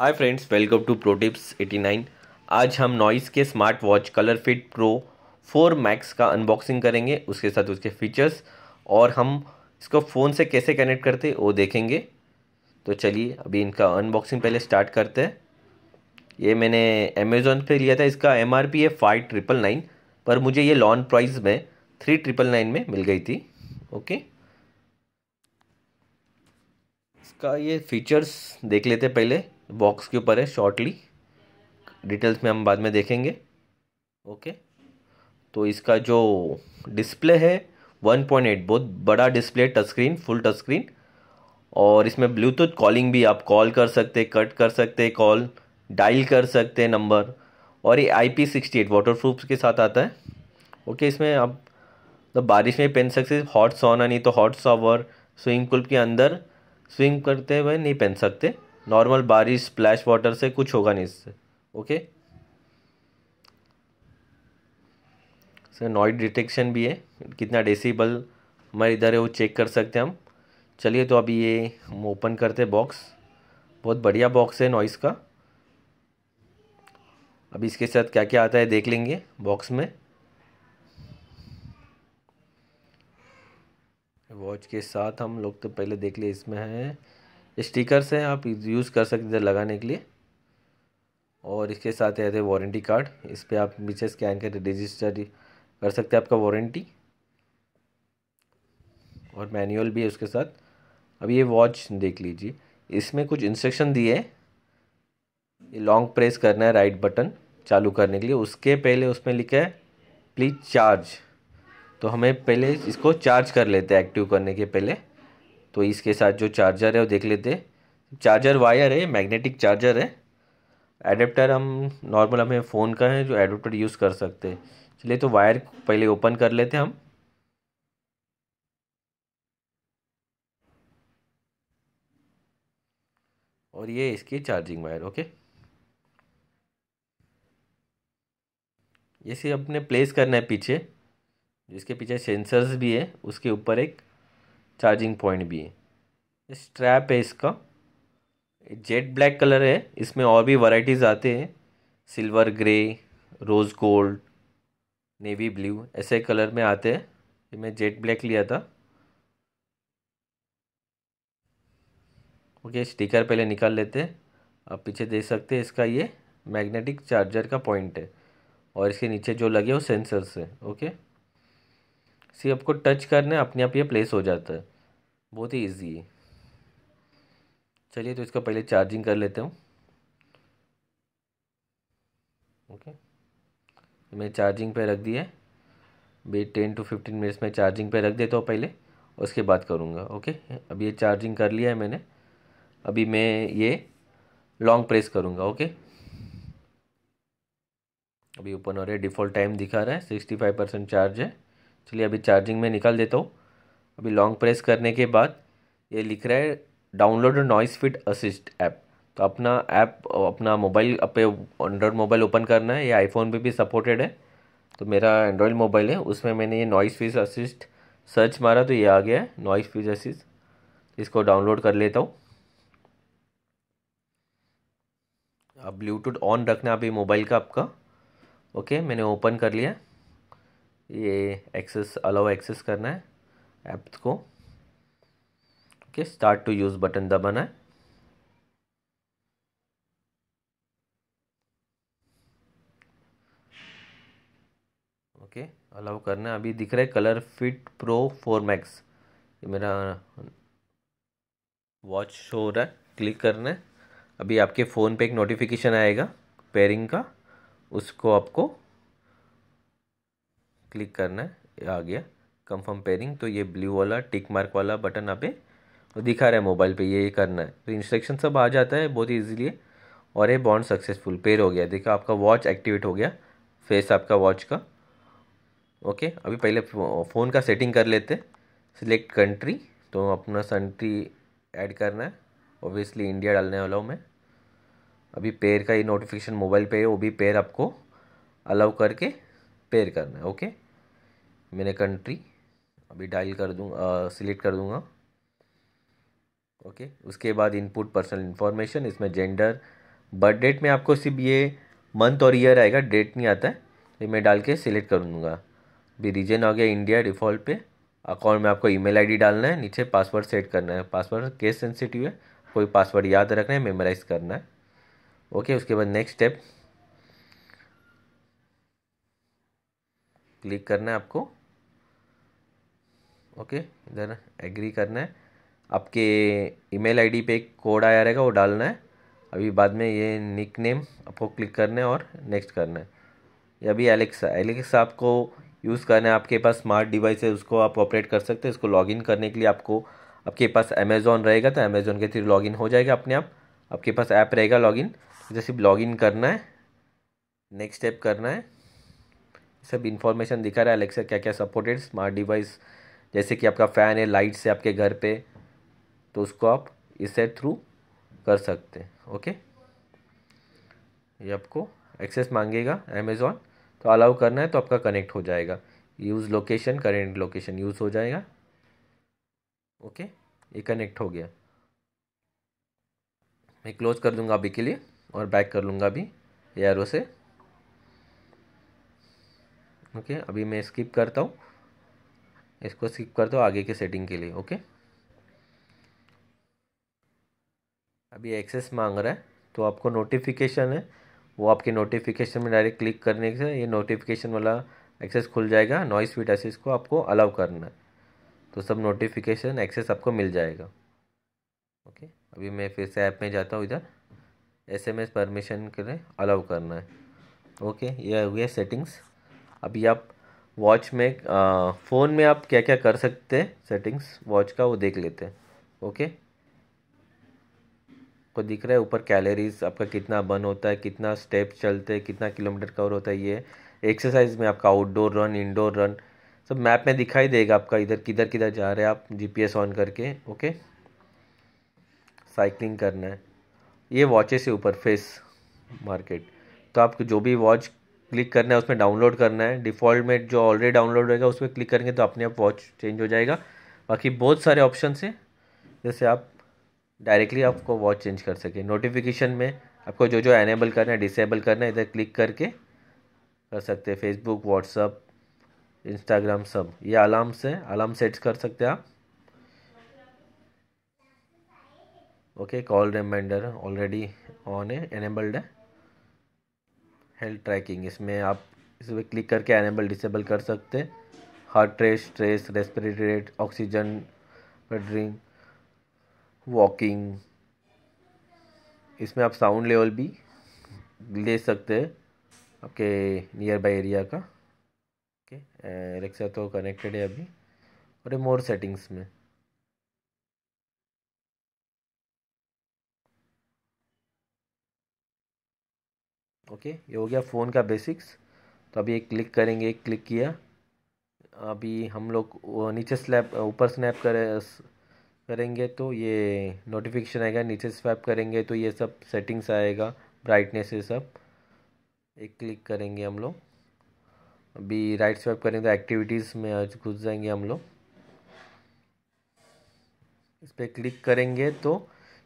Hi friends welcome to pro tips 89 आज हम Noise के smart watch Color Fit Pro 4 Max का unboxing करेंगे उसके साथ उसके फीचर्स और हम इसको फ़ोन से कैसे कनेक्ट करते वो देखेंगे तो चलिए अभी इनका अनबॉक्सिंग पहले स्टार्ट करते हैं ये मैंने अमेज़ोन पे लिया था इसका एम है फाइव ट्रिपल नाइन पर मुझे ये लॉन्ग प्राइस में थ्री ट्रिपल नाइन में मिल गई थी ओके इसका ये फीचर्स देख लेते पहले बॉक्स के ऊपर है शॉर्टली डिटेल्स में हम बाद में देखेंगे ओके तो इसका जो डिस्प्ले है 1.8 बहुत बड़ा display touch screen full touch screen और इसमें ब्लूटूथ कॉलिंग भी आप कॉल कर सकते कट कर सकते कॉल डायल कर सकते नंबर और ये I P sixty eight waterproof के साथ आता है ओके इसमें आप तो बारिश में पहन सकते हॉट सोना नहीं तो हॉट सॉवर स्विमिंग पूल के अंदर स्विम करते हुए नहीं पहन सकते नॉर्मल बारिश स्प्लैश वाटर से कुछ होगा नहीं इससे ओके सर नॉइज डिटेक्शन भी है कितना डेसीबल हमारे इधर है वो चेक कर सकते हैं हम चलिए तो अभी ये हम ओपन करते हैं बॉक्स बहुत बढ़िया बॉक्स है नॉइस का अब इसके साथ क्या क्या आता है देख लेंगे बॉक्स में वॉच के साथ हम लोग तो पहले देख लिए इसमें है स्टिकर्स हैं आप यूज़ कर सकते हैं लगाने के लिए और इसके साथ आते थे वारंटी कार्ड इस पर आप नीचे स्कैन कर रजिस्टर कर सकते हैं आपका वारंटी और मैनुअल भी है उसके साथ अब ये वॉच देख लीजिए इसमें कुछ इंस्ट्रक्शन दिए हैं ये लॉन्ग प्रेस करना है राइट बटन चालू करने के लिए उसके पहले उसमें लिखा है प्लीज चार्ज तो हमें पहले इसको चार्ज कर लेते हैं एक्टिव करने के पहले तो इसके साथ जो चार्जर है वो देख लेते हैं चार्जर वायर है मैग्नेटिक चार्जर है एडेप्टर हम नॉर्मल हमें फ़ोन का है जो एडेप्टर यूज़ कर सकते हैं चलिए तो वायर पहले ओपन कर लेते हैं हम और ये इसकी चार्जिंग वायर ओके इसे अपने प्लेस करना है पीछे जिसके पीछे सेंसर्स भी है उसके ऊपर एक चार्जिंग पॉइंट भी है स्ट्रैप है इसका जेट ब्लैक कलर है इसमें और भी वराइटीज़ आते हैं silver grey rose gold navy blue ऐसे कलर में आते हैं मैं जेट ब्लैक लिया था ओके स्टिकर पहले निकाल लेते हैं आप पीछे देख सकते हैं इसका ये मैग्नेटिक चार्जर का पॉइंट है और इसके नीचे जो लगे वो सेंसर्स है ओके सी आपको टच करना है अपने आप ये प्लेस हो जाता है बहुत ही ईजी है चलिए तो इसका पहले चार्जिंग कर लेते हूँ ओके तो मैं चार्जिंग पे रख दिया है भी टेन टू फिफ्टीन मिनट्स में चार्जिंग पे रख देता हूँ पहले उसके बाद करूँगा ओके अभी ये चार्जिंग कर लिया है मैंने अभी मैं ये लॉन्ग प्रेस करूँगा ओके अभी ओपन हो रहा है डिफ़ॉल्ट टाइम दिखा रहा है सिक्सटी फाइव परसेंट चार्ज है चलिए अभी चार्जिंग में निकाल देता हूँ अभी लॉन्ग प्रेस करने के बाद ये लिख रहा है download Noise Fit Assist app तो अपना ऐप अपना मोबाइल पे एंड्रॉयड मोबाइल ओपन करना है ये आईफोन पे भी सपोर्टेड है तो मेरा एंड्रॉयड मोबाइल है उसमें मैंने ये नॉइस फिज असिस्ट सर्च मारा तो ये आ गया है नॉइस फिज असिस्ट इसको डाउनलोड कर लेता हूँ अब ब्लूटूथ ऑन रखना अभी मोबाइल का आपका ओके मैंने ओपन कर लिया ये एक्सेस अलाउ एक्सेस करना है ऐप्स को okay start to use button दबाना है ओके अलाउ करना है अभी दिख रहा है Color Fit Pro four Max ये मेरा वॉच शो हो रहा है क्लिक करना है अभी आपके फ़ोन पे एक नोटिफिकेशन आएगा पेयरिंग का उसको आपको क्लिक करना है आ गया कंफर्म पेयरिंग तो ये ब्लू वाला टिक मार्क वाला बटन आप दिखा रहा है मोबाइल पे ये करना है तो इंस्ट्रक्शन सब आ जाता है बहुत इजीली और ये बॉन्ड सक्सेसफुल पेयर हो गया देखो आपका वॉच एक्टिवेट हो गया फेस आपका वॉच का ओके अभी पहले फ़ोन का सेटिंग कर लेते सिलेक्ट कंट्री तो अपना कंट्री ऐड करना है ओबियसली इंडिया डालने वाला हूँ मैं अभी पेयर का ये नोटिफिकेशन मोबाइल पे है वो भी पेयर आपको अलाउ करके पेयर करना है ओके मैंने कंट्री अभी डायल कर दूँगा सिलेक्ट कर दूँगा ओके उसके बाद इनपुट पर्सनल इन्फॉर्मेशन इसमें जेंडर बर्थ डेट में आपको सिर्फ ये मंथ और ईयर आएगा डेट नहीं आता है तो ये मैं डाल के सिलेक्ट कर दूँगा अभी रीजन आ गया इंडिया डिफ़ॉल्ट पे अकाउंट में आपको ईमेल आईडी डालना है नीचे पासवर्ड सेट करना है पासवर्ड केस सेंसिटिव है कोई पासवर्ड याद रखना है मेमोराइज करना है ओके उसके बाद नेक्स्ट स्टेप क्लिक करना है आपको ओके इधर एग्री करना है आपके ईमेल आईडी पे एक कोड आया रहेगा वो डालना है अभी बाद में ये निक नेम आपको क्लिक करना है और नेक्स्ट करना है ये अभी एलेक्सा एलेक्सा आपको यूज़ करना है आपके पास स्मार्ट डिवाइस है उसको आप ऑपरेट कर सकते हैं इसको लॉगिन करने के लिए आपको आपके पास अमेज़ॉन रहेगा तो अमेज़ॉन के थ्रू लॉगिन हो जाएगा अपने आप आपके पास ऐप रहेगा लॉगिन जैसे लॉग लॉगिन करना है नेक्स्ट स्टेप करना है सब इन्फॉर्मेशन दिखा रहा है अलेक्सा क्या क्या सपोर्टेड स्मार्ट डिवाइस जैसे कि आपका फ़ैन है लाइट्स है आपके घर पे तो उसको आप इससे थ्रू कर सकते हैं ओके ये आपको एक्सेस मांगेगा अमेजोन तो अलाउ करना है तो आपका कनेक्ट हो जाएगा use location current location use हो जाएगा ओके ये कनेक्ट हो गया मैं क्लोज कर दूंगा अभी के लिए और बैक कर लूँगा अभी एयरो से ओके अभी मैं स्किप करता हूँ इसको स्किप करता हूँ आगे के सेटिंग के लिए ओके अभी एक्सेस मांग रहा है तो आपको नोटिफिकेशन है वो आपके नोटिफिकेशन में डायरेक्ट क्लिक करने से ये नोटिफिकेशन वाला एक्सेस खुल जाएगा नॉइस फीड एक्सेस को आपको अलाउ करना है तो सब नोटिफिकेशन एक्सेस आपको मिल जाएगा ओके अभी मैं फिर से ऐप में जाता हूँ इधर एस एम एस परमिशन के लिए अलाउ करना है ओके ये हो गया सेटिंग्स अभी आप वॉच में फ़ोन में आप क्या क्या कर सकते हैं सेटिंग्स वॉच का वो देख लेते हैं ओके को दिख रहा है ऊपर कैलोरीज आपका कितना बर्न होता है कितना स्टेप चलते हैं कितना किलोमीटर कवर होता है ये एक्सरसाइज में आपका आउटडोर रन इंडोर रन सब मैप में दिखाई देगा आपका इधर किधर किधर जा रहे हैं आप जीपीएस ऑन करके ओके साइकिलिंग करना है ये वॉचेस है ऊपर फेस मार्केट तो आप जो भी वॉच क्लिक करना है उसमें डाउनलोड करना है डिफ़ॉल्ट में जो ऑलरेडी डाउनलोड रहेगा उस पर क्लिक करेंगे तो अपने आप वॉच चेंज हो जाएगा बाकी बहुत सारे ऑप्शन है जैसे आप डायरेक्टली आपको वॉच चेंज कर सकें नोटिफिकेशन में आपको जो जो एनेबल करना है डिसेबल करना है इधर क्लिक करके कर सकते हैं फेसबुक व्हाट्सअप इंस्टाग्राम सब ये अलार्म से अलार्म सेट कर सकते हैं आप okay call reminder already on है एनेबल्ड है हेल्थ ट्रैकिंग इसमें आप इस पर क्लिक करके एनेबल डिसेबल कर सकते हैं heart rate stress respiratory rate oxygen drink walking इसमें आप साउंड लेवल भी ले सकते हैं आपके नियर बाई एरिया का ओके एलेक्सा तो कनेक्टेड है अभी और ये मोर सेटिंग्स में ओके ये हो गया फ़ोन का बेसिक्स तो अभी एक क्लिक करेंगे एक क्लिक किया अभी हम लोग नीचे स्लैप ऊपर स्नैप करें करेंगे तो ये नोटिफिकेशन आएगा नीचे स्वैप करेंगे तो ये सब सेटिंग्स आएगा ब्राइटनेस ये सब एक क्लिक करेंगे हम लोग अभी राइट स्वैप करेंगे तो एक्टिविटीज़ में आज घुस जाएंगे हम लोग इस पर क्लिक करेंगे तो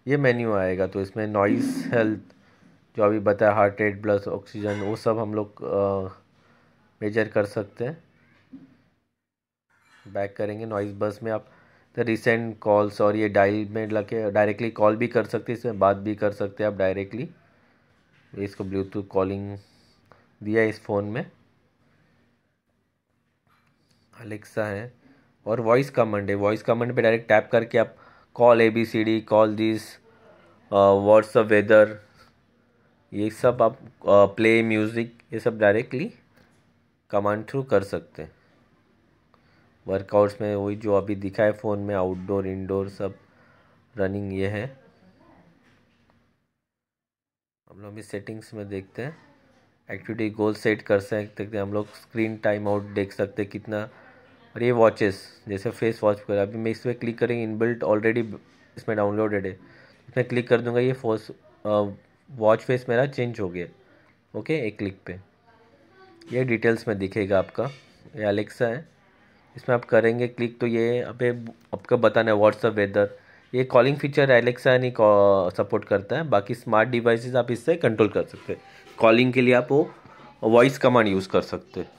ये मेन्यू आएगा तो इसमें नॉइस हेल्थ जो अभी बताया हार्ट रेट ब्लस ऑक्सीजन वो सब हम लोग मेजर कर सकते हैं बैक करेंगे नॉइज़ बस में आप तो रिसेंट कॉल्स और ये डायल में लगे डायरेक्टली कॉल भी कर सकते हैं इसमें बात भी कर सकते हैं आप डायरेक्टली इसको ब्लूटूथ कॉलिंग दिया इस फ़ोन में अलेक्सा है और वॉइस कमांड है वॉइस कमांड पे डायरेक्ट टैप करके आप call A B C D call this WhatsApp weather ये सब आप प्ले म्यूज़िक ये सब डायरेक्टली कमांड थ्रू कर सकते हैं वर्कआउट्स में वही जो अभी दिखा है फ़ोन में आउटडोर इंडोर सब रनिंग ये है हम लोग भी सेटिंग्स में देखते हैं एक्टिविटी गोल सेट कर सकते हैं हम लोग स्क्रीन टाइम आउट देख सकते हैं कितना और ये वॉचेस जैसे फेस वॉच वगैरह अभी मैं इस पर क्लिक करेंगे इनबिल्ट ऑलरेडी इसमें डाउनलोडेड है इसमें क्लिक कर दूंगा ये फोर्स वॉच फेस मेरा चेंज हो गया ओके एक क्लिक पे ये डिटेल्स में दिखेगा आपका ये एलेक्सा है इसमें आप करेंगे क्लिक तो ये अबे आपका बताना है व्हाट्सअप वेदर ये कॉलिंग फीचर एलेक्सा नहीं सपोर्ट करता है बाकी स्मार्ट डिवाइसेस आप इससे कंट्रोल कर सकते हैं कॉलिंग के लिए आप वो वॉइस कमांड यूज़ कर सकते हैं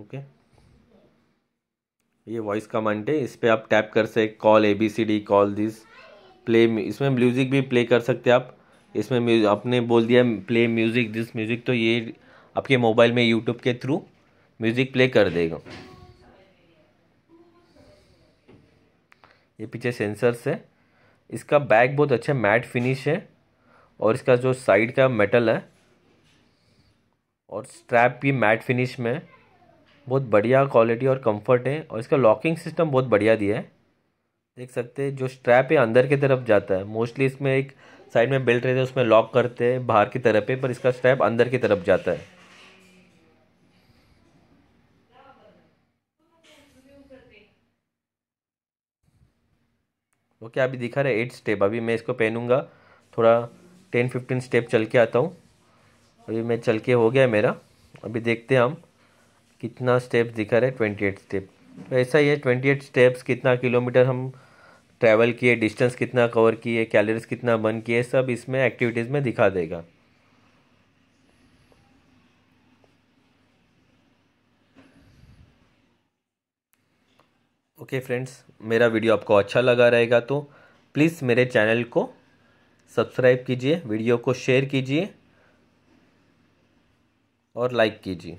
ओके okay. ये वॉइस कमांड है इस पर आप टैप कर सकते call A B C D call this play इसमें म्यूज़िक भी प्ले कर सकते आप इसमें आपने बोल दिया प्ले म्यूज़िक दिस म्यूज़िक तो ये आपके मोबाइल में यूट्यूब के थ्रू म्यूज़िक प्ले कर देगा ये पीछे सेंसर्स है इसका बैक बहुत अच्छा मैट फिनिश है और इसका जो साइड का मेटल है और स्ट्रैप भी मैट फिनिश में है बहुत बढ़िया क्वालिटी और कंफर्ट है और इसका लॉकिंग सिस्टम बहुत बढ़िया दिया है देख सकते हैं जो स्ट्रैप है अंदर की तरफ जाता है मोस्टली इसमें एक साइड में बेल्ट रहता है उसमें लॉक करते हैं बाहर की तरफ है पर इसका स्ट्रैप अंदर की तरफ जाता है ओके अभी दिखा रहा है एट स्टेप अभी मैं इसको पहनूंगा थोड़ा टेन फिफ्टीन स्टेप चल के आता हूँ अभी मैं चल के हो गया मेरा अभी देखते हैं हम कितना स्टेप्स दिखा रहे ट्वेंटी एट स्टेप तो ऐसा ही है ट्वेंटी एट स्टेप्स कितना किलोमीटर हम ट्रैवल किए डिस्टेंस कितना कवर किए कैलोरीज कितना बर्न किए सब इसमें एक्टिविटीज़ में दिखा देगा ओके okay फ्रेंड्स मेरा वीडियो आपको अच्छा लगा रहेगा तो प्लीज़ मेरे चैनल को सब्सक्राइब कीजिए वीडियो को शेयर कीजिए और लाइक कीजिए